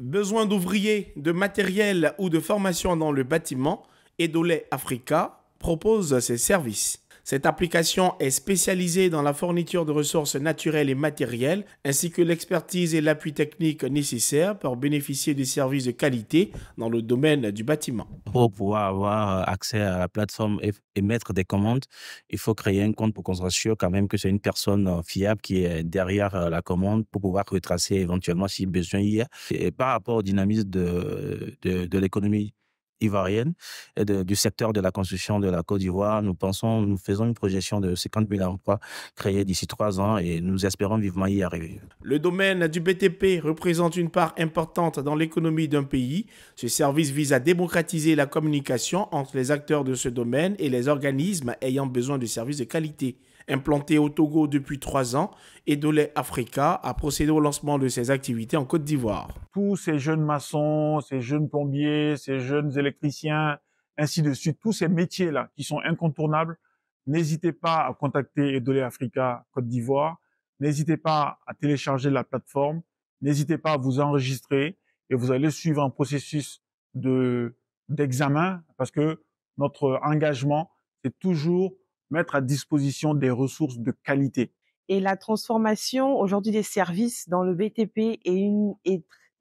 besoin d'ouvriers, de matériel ou de formation dans le bâtiment, Edolet Africa propose ses services. Cette application est spécialisée dans la fourniture de ressources naturelles et matérielles, ainsi que l'expertise et l'appui technique nécessaires pour bénéficier des services de qualité dans le domaine du bâtiment. Pour pouvoir avoir euh, accès à la plateforme et mettre des commandes, il faut créer un compte pour qu'on se rassure quand même que c'est une personne euh, fiable qui est derrière euh, la commande pour pouvoir retracer éventuellement si besoin y a. Et par rapport au dynamisme de, de l'économie ivoirienne et du secteur de la construction de la Côte d'Ivoire. Nous pensons, nous faisons une projection de 50 000 emplois créés d'ici trois ans et nous espérons vivement y arriver. Le domaine du BTP représente une part importante dans l'économie d'un pays. Ce service vise à démocratiser la communication entre les acteurs de ce domaine et les organismes ayant besoin de services de qualité implanté au Togo depuis trois ans, Dolé Africa a procédé au lancement de ses activités en Côte d'Ivoire. Tous ces jeunes maçons, ces jeunes plombiers, ces jeunes électriciens, ainsi de suite, tous ces métiers-là qui sont incontournables, n'hésitez pas à contacter Edolé Africa Côte d'Ivoire, n'hésitez pas à télécharger la plateforme, n'hésitez pas à vous enregistrer et vous allez suivre un processus de d'examen parce que notre engagement, c'est toujours mettre à disposition des ressources de qualité. Et la transformation aujourd'hui des services dans le BTP est, une,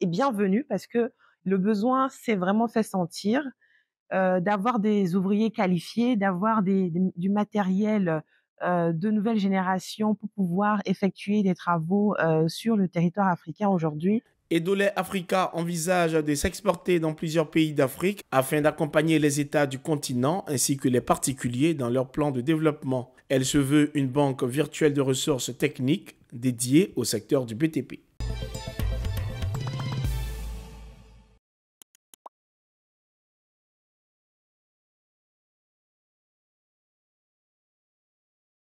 bienvenue parce que le besoin s'est vraiment fait sentir euh, d'avoir des ouvriers qualifiés, d'avoir du matériel euh, de nouvelle génération pour pouvoir effectuer des travaux euh, sur le territoire africain aujourd'hui. Edole Africa envisage de s'exporter dans plusieurs pays d'Afrique afin d'accompagner les États du continent ainsi que les particuliers dans leur plan de développement. Elle se veut une banque virtuelle de ressources techniques dédiée au secteur du BTP.